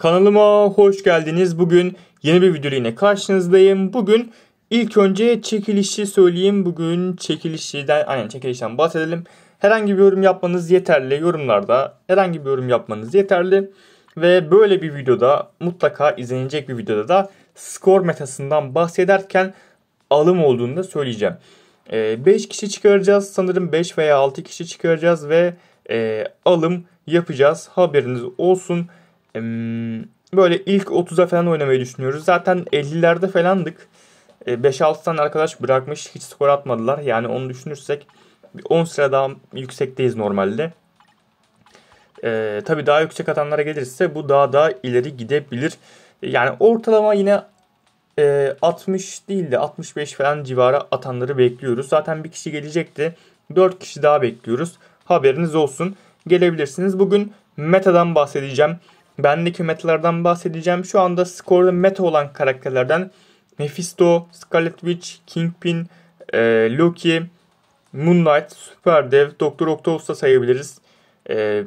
Kanalıma hoş geldiniz. Bugün yeni bir video yine karşınızdayım. Bugün ilk önce çekilişi söyleyeyim. Bugün çekilişten, aynen çekilişten bahsedelim. Herhangi bir yorum yapmanız yeterli. Yorumlarda herhangi bir yorum yapmanız yeterli. Ve böyle bir videoda mutlaka izlenecek bir videoda da skor metasından bahsederken alım olduğunu da söyleyeceğim. 5 ee, kişi çıkaracağız. Sanırım 5 veya 6 kişi çıkaracağız ve e, alım yapacağız. Haberiniz olsun böyle ilk 30'a falan oynamayı düşünüyoruz. Zaten 50'lerde falandık. 5-6 e, tane arkadaş bırakmış hiç skor atmadılar. Yani onu düşünürsek 10 sıra daha yüksekteyiz normalde. Ee, tabii daha yüksek atanlara gelirse bu daha daha ileri gidebilir. Yani ortalama yine e, 60 değil de 65 falan civarı atanları bekliyoruz. Zaten bir kişi gelecekti. 4 kişi daha bekliyoruz. Haberiniz olsun. Gelebilirsiniz. Bugün Meta'dan bahsedeceğim. Bendeki metalardan bahsedeceğim. Şu anda skorda meta olan karakterlerden Mephisto, Scarlet Witch, Kingpin, e, Loki, Moonlight, Super Dev, Doktor Octopus da sayabiliriz. E,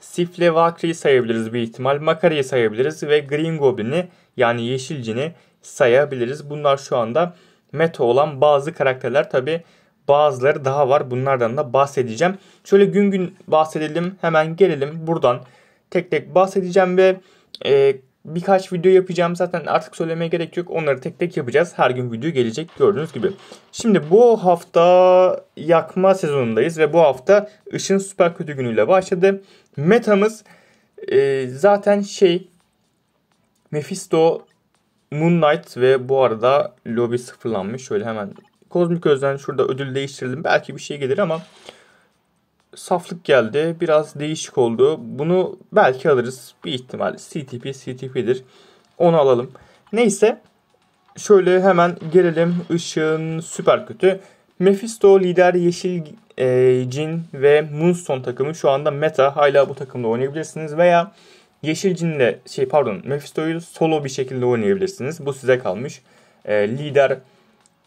Sifle Vakri'yi sayabiliriz bir ihtimal. Makari'yi sayabiliriz ve Green Goblin'i yani Yeşilcin'i sayabiliriz. Bunlar şu anda meta olan bazı karakterler. Tabi bazıları daha var. Bunlardan da bahsedeceğim. Şöyle gün gün bahsedelim. Hemen gelelim buradan tek tek bahsedeceğim ve e, birkaç video yapacağım. Zaten artık söylemeye gerek yok. Onları tek tek yapacağız. Her gün video gelecek gördüğünüz gibi. Şimdi bu hafta yakma sezonundayız ve bu hafta ışın süper kötü günüyle başladı. Metamız e, zaten şey Mephisto, Moonlight ve bu arada lobi sıfırlanmış. Şöyle hemen Kozmik Özden şurada ödül değiştirelim. Belki bir şey gelir ama saflık geldi. Biraz değişik oldu. Bunu belki alırız. Bir ihtimal. CTP CTP'dir. Onu alalım. Neyse. Şöyle hemen gelelim. Işığın süper kötü. Mephisto, lider yeşil e, cin ve Moonstone takımı şu anda meta. Hala bu takımda oynayabilirsiniz veya yeşil cinle şey pardon Mephisto'yu solo bir şekilde oynayabilirsiniz. Bu size kalmış. E, lider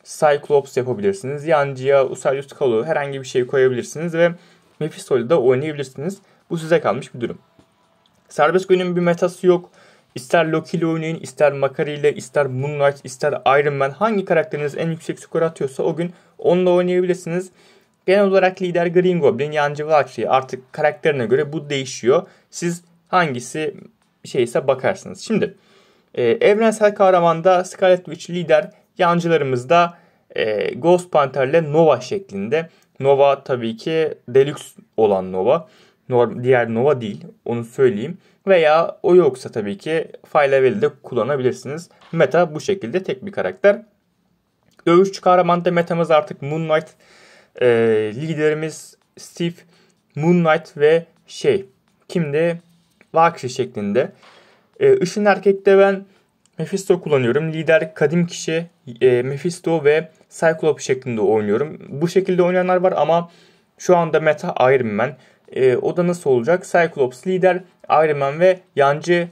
Cyclops yapabilirsiniz. Yancıya, Usarius Kalu herhangi bir şey koyabilirsiniz ve Mephisto'yla da oynayabilirsiniz. Bu size kalmış bir durum. Serbest oyunun bir metası yok. İster Loki ile oynayın, ister Makari ile, ister Moonlight, ister Iron Man hangi karakteriniz en yüksek skor atıyorsa o gün onunla oynayabilirsiniz. Genel olarak lider Green Goblin, yancı Valkyrie artık karakterine göre bu değişiyor. Siz hangisi şeyse bakarsınız. Şimdi e, evrensel kahramanda Scarlet Witch lider, yancılarımız da e, Ghost Panther ile Nova şeklinde. Nova tabii ki deluxe olan Nova. Diğer Nova değil onu söyleyeyim. Veya o yoksa tabii ki Filevel'i de kullanabilirsiniz. Meta bu şekilde tek bir karakter. Dövüşçü kahraman da metamız artık Moonlight Knight. Ee, liderimiz Steve, Moonlight ve şey kimdi? Vakri şeklinde. E, ee, Işın Erkek'te ben Mephisto kullanıyorum. Lider kadim kişi e, Mephisto ve Cyclops şeklinde oynuyorum. Bu şekilde oynayanlar var ama şu anda meta Iron Man. E, o da nasıl olacak? Cyclops lider, Iron Man ve yancı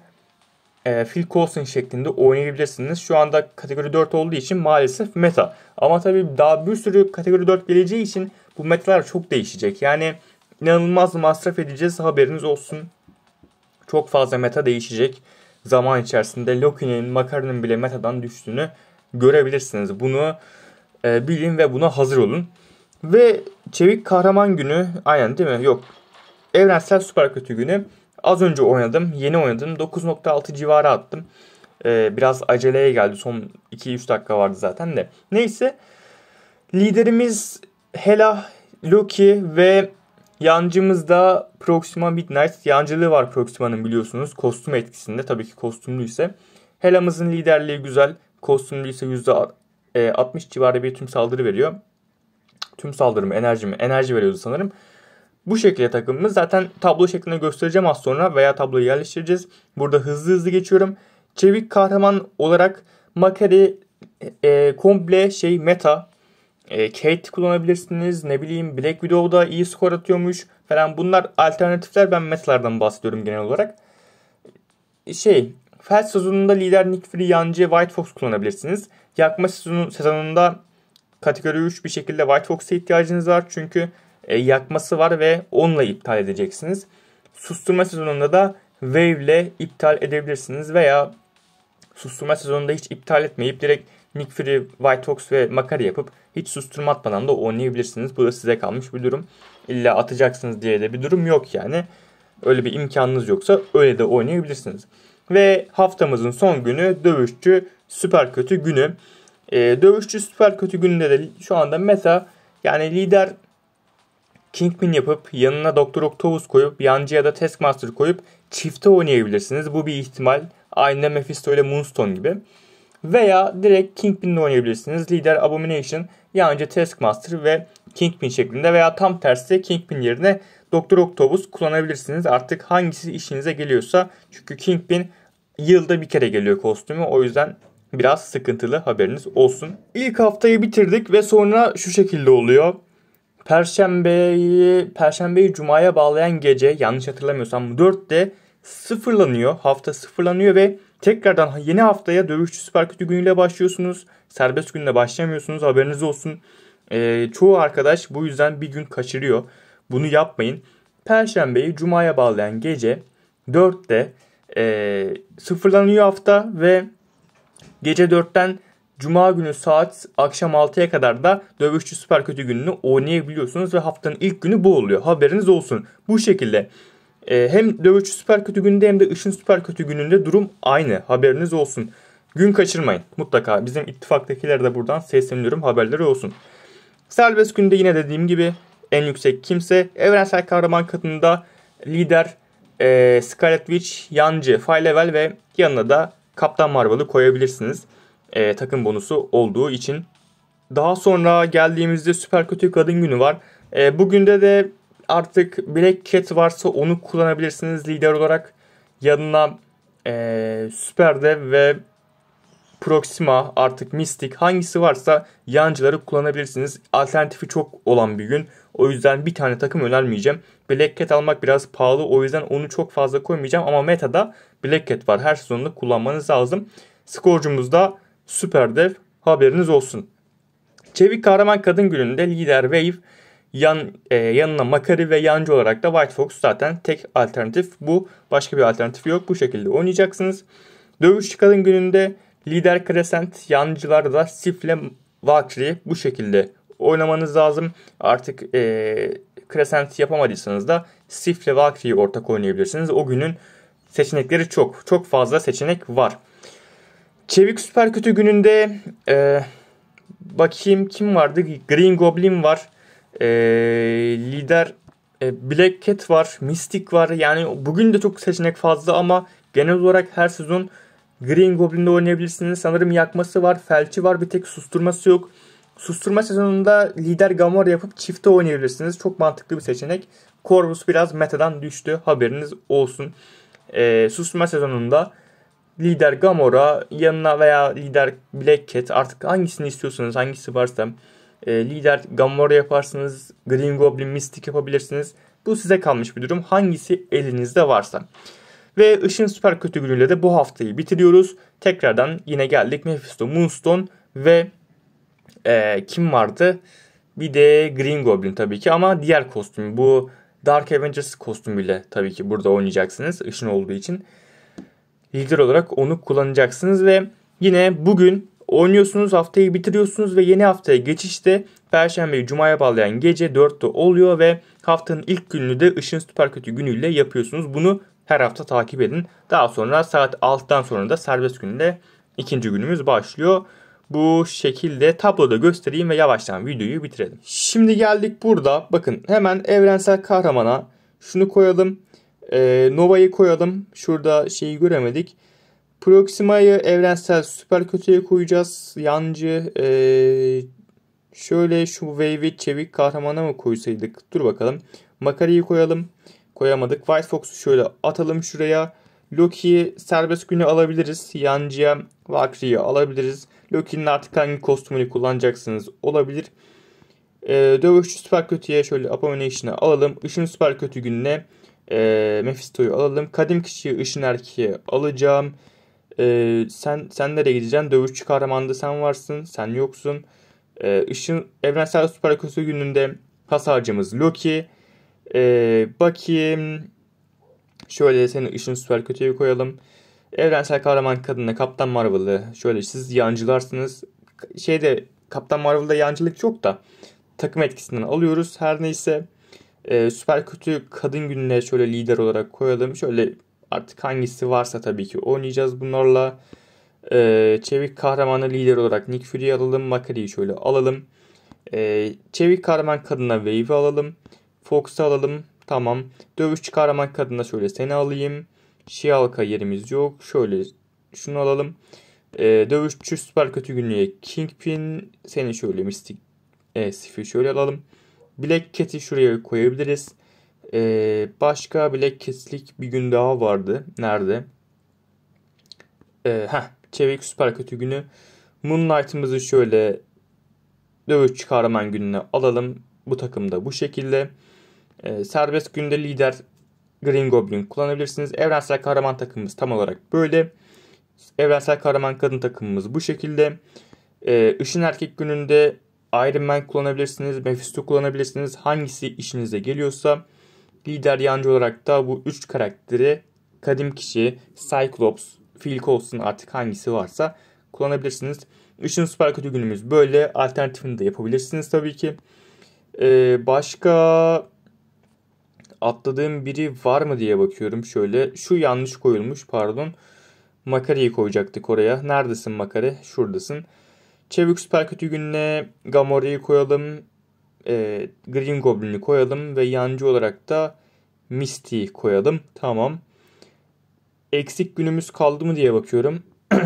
e, Phil Coulson şeklinde oynayabilirsiniz. Şu anda kategori 4 olduğu için maalesef meta. Ama tabii daha bir sürü kategori 4 geleceği için bu metalar çok değişecek. Yani inanılmaz masraf edeceğiz haberiniz olsun. Çok fazla meta değişecek. Zaman içerisinde Loki'nin, Makaron'un bile metadan düştüğünü görebilirsiniz. Bunu e, bilin ve buna hazır olun. Ve Çevik Kahraman Günü aynen değil mi? Yok. Evrensel Süper Kötü Günü az önce oynadım. Yeni oynadım. 9.6 civarı attım. Ee, biraz aceleye geldi. Son 2-3 dakika vardı zaten de. Neyse. Liderimiz Hela, Loki ve yancımız da Proxima Midnight. Yancılığı var Proxima'nın biliyorsunuz. Kostüm etkisinde. Tabii ki kostümlü ise. Hela'mızın liderliği güzel. Kostümlü ise %60 e, civarı bir tüm saldırı veriyor. Tüm saldırı mı enerji mi? Enerji veriyordu sanırım. Bu şekilde takımımız zaten tablo şeklinde göstereceğim az sonra veya tabloyu yerleştireceğiz. Burada hızlı hızlı geçiyorum. Çevik kahraman olarak Makari e, komple şey meta e, Kate kullanabilirsiniz. Ne bileyim Black Widow'da iyi skor atıyormuş falan. Bunlar alternatifler. Ben metalardan bahsediyorum genel olarak. Şey Fel sezonunda lider Nick Fury, Yancı, White Fox kullanabilirsiniz. Yakma sezonu, sezonunda kategori 3 bir şekilde White Fox'a ihtiyacınız var. Çünkü e, yakması var ve onunla iptal edeceksiniz. Susturma sezonunda da Wave ile iptal edebilirsiniz veya susturma sezonunda hiç iptal etmeyip direkt Nick Fury, White Fox ve Makari yapıp hiç susturma atmadan da oynayabilirsiniz. Bu da size kalmış bir durum. İlla atacaksınız diye de bir durum yok yani. Öyle bir imkanınız yoksa öyle de oynayabilirsiniz. Ve haftamızın son günü dövüşçü süper kötü günü. E, dövüşçü süper kötü gününde de şu anda meta yani lider Kingpin yapıp yanına Doktor Octopus koyup yancıya da Taskmaster koyup çifte oynayabilirsiniz. Bu bir ihtimal. Aynı Mephisto ile Moonstone gibi. Veya direkt Kingpin'le oynayabilirsiniz. Lider Abomination, yancı Taskmaster ve Kingpin şeklinde veya tam tersi Kingpin yerine Doktor Octopus kullanabilirsiniz. Artık hangisi işinize geliyorsa. Çünkü Kingpin yılda bir kere geliyor kostümü. O yüzden biraz sıkıntılı haberiniz olsun. İlk haftayı bitirdik ve sonra şu şekilde oluyor. Perşembeyi, Perşembeyi Cuma'ya bağlayan gece yanlış hatırlamıyorsam 4'te sıfırlanıyor. Hafta sıfırlanıyor ve tekrardan yeni haftaya Dövüşçü Süper Kötü günüyle başlıyorsunuz. Serbest günle başlamıyorsunuz haberiniz olsun. Ee, çoğu arkadaş bu yüzden bir gün kaçırıyor. Bunu yapmayın. Perşembeyi Cuma'ya bağlayan gece 4'te e, sıfırlanıyor hafta ve gece 4'ten Cuma günü saat akşam 6'ya kadar da Dövüşçü Süper Kötü gününü oynayabiliyorsunuz ve haftanın ilk günü bu oluyor. Haberiniz olsun. Bu şekilde e, hem Dövüşçü Süper Kötü gününde hem de Işın Süper Kötü gününde durum aynı. Haberiniz olsun. Gün kaçırmayın mutlaka. Bizim ittifaktakiler de buradan sesleniyorum haberleri olsun. Serbest günde yine dediğim gibi en yüksek kimse. Evrensel kahraman katında lider e, Scarlet Witch, yancı Level ve yanına da Kaptan Marvel'ı koyabilirsiniz. E, takım bonusu olduğu için. Daha sonra geldiğimizde Süper Kötü Kadın Günü var. E, bugünde de artık Black Cat varsa onu kullanabilirsiniz lider olarak. Yanına e, Süper'de ve Proxima, artık Mystic hangisi varsa yancıları kullanabilirsiniz. Alternatifi çok olan bir gün. O yüzden bir tane takım önermeyeceğim. Black Cat almak biraz pahalı. O yüzden onu çok fazla koymayacağım. Ama metada Black Cat var. Her sezonunda kullanmanız lazım. Skorcumuz da Süper Dev. Haberiniz olsun. Çevik Kahraman Kadın Günü'nde lider Wave yan e, yanına Makari ve yancı olarak da White Fox zaten tek alternatif bu. Başka bir alternatif yok. Bu şekilde oynayacaksınız. Dövüş Kadın Günü'nde Lider Crescent, yancılar da Sifle Valkyrie bu şekilde oynamanız lazım. Artık e, Crescent yapamadıysanız da Sifle Valkyrie'yi ortak oynayabilirsiniz. O günün seçenekleri çok. Çok fazla seçenek var. Çevik Süper Kötü gününde e, bakayım kim vardı? Green Goblin var. E, lider e, Black Cat var. Mystic var. Yani bugün de çok seçenek fazla ama genel olarak her sezon Green Goblin'de oynayabilirsiniz. Sanırım yakması var, felçi var, bir tek susturması yok. Susturma sezonunda lider Gamora yapıp çifte oynayabilirsiniz. Çok mantıklı bir seçenek. Corvus biraz metadan düştü. Haberiniz olsun. E, susturma sezonunda lider Gamora yanına veya lider Black Cat artık hangisini istiyorsanız hangisi varsa e, lider Gamora yaparsınız. Green Goblin Mystic yapabilirsiniz. Bu size kalmış bir durum. Hangisi elinizde varsa. Ve Işın Süper Kötü günüyle de bu haftayı bitiriyoruz. Tekrardan yine geldik Mephisto, Moonstone ve e, kim vardı? Bir de Green Goblin tabii ki ama diğer kostüm bu Dark Avengers kostümüyle tabii ki burada oynayacaksınız ışın olduğu için. Lider olarak onu kullanacaksınız ve yine bugün oynuyorsunuz haftayı bitiriyorsunuz ve yeni haftaya geçişte Perşembeyi Cuma'ya bağlayan gece 4'te oluyor ve haftanın ilk gününü de Işın Süper Kötü günüyle yapıyorsunuz. Bunu her hafta takip edin. Daha sonra saat 6'dan sonra da serbest günde ikinci günümüz başlıyor. Bu şekilde tabloda göstereyim ve yavaştan videoyu bitirelim. Şimdi geldik burada. Bakın hemen evrensel kahramana şunu koyalım. Ee, Nova'yı koyalım. Şurada şeyi göremedik. Proxima'yı evrensel süper kötüye koyacağız. Yancı ee, şöyle şu Wave'i çevik kahramana mı koysaydık? Dur bakalım. Makari'yi koyalım koyamadık. White Fox'u şöyle atalım şuraya. Loki'yi serbest Günü alabiliriz. Yancı'ya Valkyrie'yi alabiliriz. Loki'nin artık hangi kostümünü kullanacaksınız olabilir. E, Dövüşçü süper kötüye şöyle Abomination'ı alalım. Işın süper kötü gününe e, Mephisto'yu alalım. Kadim kişiyi Işın erkeğe alacağım. E, sen sen nereye gideceksin? Dövüşçü kahramanda sen varsın. Sen yoksun. E, Işın evrensel süper kötü gününde hasarcımız Loki. Ee, bakayım. Şöyle senin ışın süper kötüye koyalım. Evrensel kahraman kadınla Kaptan Marvel'ı. Şöyle siz yancılarsınız. Şeyde Kaptan Marvel'da yancılık çok da takım etkisinden alıyoruz her neyse. Ee, süper kötü kadın gününe şöyle lider olarak koyalım. Şöyle artık hangisi varsa tabii ki oynayacağız bunlarla. Ee, çevik kahramanı lider olarak Nick Fury alalım. Makari'yi şöyle alalım. Ee, çevik kahraman kadına Wave'i alalım. Fox'u alalım. Tamam. dövüş kahraman kadına şöyle seni alayım. Şialka şey yerimiz yok. Şöyle şunu alalım. E, dövüşçü süper kötü günlüğe Kingpin. Seni şöyle mistik e, Sif'i şöyle alalım. Black Cat'i şuraya koyabiliriz. E, başka Black Cat'lik bir gün daha vardı. Nerede? E, heh, Çevik süper kötü günü. Moonlight'ımızı şöyle dövüş kahraman gününe alalım. Bu takımda bu şekilde e, serbest günde lider Green Goblin kullanabilirsiniz. Evrensel kahraman takımımız tam olarak böyle. Evrensel kahraman kadın takımımız bu şekilde. E, ee, Işın erkek gününde Iron Man kullanabilirsiniz. Mephisto kullanabilirsiniz. Hangisi işinize geliyorsa lider yancı olarak da bu 3 karakteri kadim kişi, Cyclops, Phil Coulson artık hangisi varsa kullanabilirsiniz. Işın süper kötü günümüz böyle. Alternatifini de yapabilirsiniz tabii ki. Ee, başka atladığım biri var mı diye bakıyorum şöyle. Şu yanlış koyulmuş pardon. Makare'yi koyacaktık oraya. Neredesin Makare? Şuradasın. Çevik Süper Kötü Günü'ne Gamora'yı koyalım. E, Green Goblin'i koyalım. Ve yancı olarak da Misty'yi koyalım. Tamam. Eksik günümüz kaldı mı diye bakıyorum.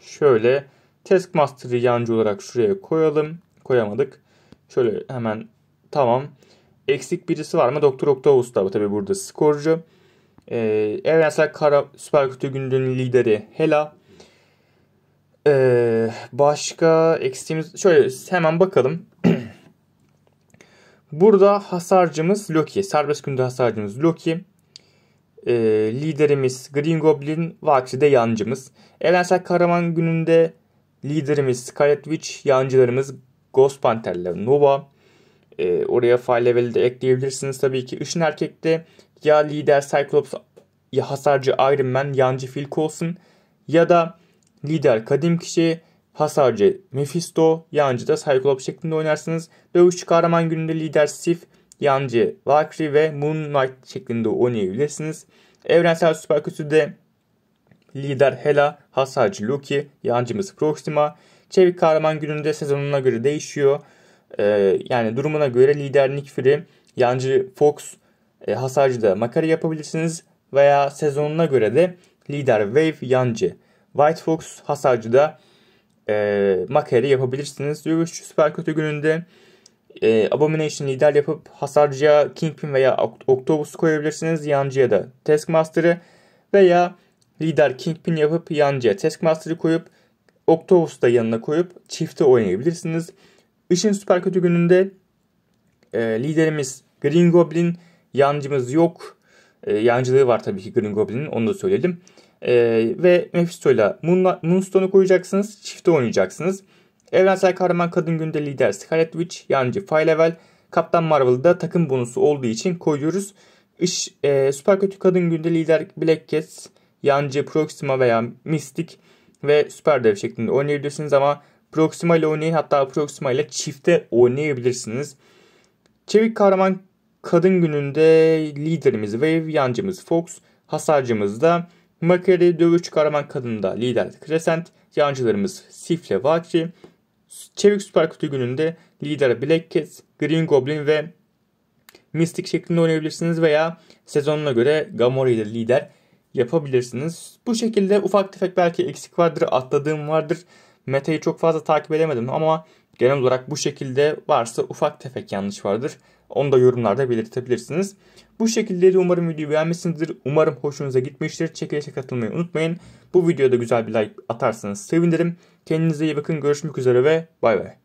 şöyle Taskmaster'ı yancı olarak şuraya koyalım. Koyamadık. Şöyle hemen tamam. Eksik birisi var mı? Doktor Octavus da tabii burada skorcu. E, Evrensel Kara Süper Kutu Gündü'nün lideri Hela. Ee, başka eksiğimiz şöyle hemen bakalım. Burada hasarcımız Loki. Serbest günde hasarcımız Loki. Ee, liderimiz Green Goblin. Vaksi de yancımız. Evrensel Kahraman gününde liderimiz Scarlet Witch. Yancılarımız Ghost Panther'le Nova. E, oraya file level'i de ekleyebilirsiniz tabii ki. Üçün erkekte ya lider Cyclops ya hasarcı Iron Man yancı Filk olsun ya da lider kadim kişi hasarcı Mephisto yancı da Cyclops şeklinde oynarsınız. Dövüşçü kahraman gününde lider Sif yancı Valkyrie ve Moon Knight şeklinde oynayabilirsiniz. Evrensel süper de lider Hela, hasarcı Loki, yancımız Proxima. Çevik kahraman gününde sezonuna göre değişiyor. E, yani durumuna göre lider Nick Fury, yancı Fox, e, da Makari yapabilirsiniz veya sezonuna göre de lider Wave, yancı White Fox, hasarcıda e, Makari yapabilirsiniz. Dövüşçü süper kötü gününde e, Abomination lider yapıp hasarcıya Kingpin veya Octopus koyabilirsiniz. Yancıya da Taskmaster'ı veya lider Kingpin yapıp yancıya Taskmaster'ı koyup Octopus da yanına koyup çifte oynayabilirsiniz. İşin süper kötü gününde e, liderimiz Green Goblin, yancımız yok. E, yancılığı var tabii ki Green Goblin'in onu da söyleyelim. E, ve Mephisto ile Moon, Moonstone'u koyacaksınız. Çifte oynayacaksınız. Evrensel kahraman kadın günde lider Scarlet Witch, yancı Filevel, Kaptan Marvel'da takım bonusu olduğu için koyuyoruz. İş, e, süper kötü kadın günde lider Black Cat, yancı Proxima veya Mystic ve Süper Dev şeklinde oynayabilirsiniz ama Proxima ile oynayın hatta Proxima ile çifte oynayabilirsiniz. Çevik kahraman kadın gününde liderimiz Wave, yancımız Fox, hasarcımız da Makari, dövüş kahraman kadında lider Crescent, yancılarımız Sif ile Valkyrie, Çevik süper kötü gününde lider Black Cat, Green Goblin ve Mystic şeklinde oynayabilirsiniz veya sezonuna göre Gamora ile lider yapabilirsiniz. Bu şekilde ufak tefek belki eksik vardır, atladığım vardır. Meta'yı çok fazla takip edemedim ama genel olarak bu şekilde varsa ufak tefek yanlış vardır. Onu da yorumlarda belirtebilirsiniz. Bu şekilde de umarım videoyu beğenmişsinizdir. Umarım hoşunuza gitmiştir. Çekilişe katılmayı unutmayın. Bu videoda güzel bir like atarsanız sevinirim. Kendinize iyi bakın. Görüşmek üzere ve bay bay.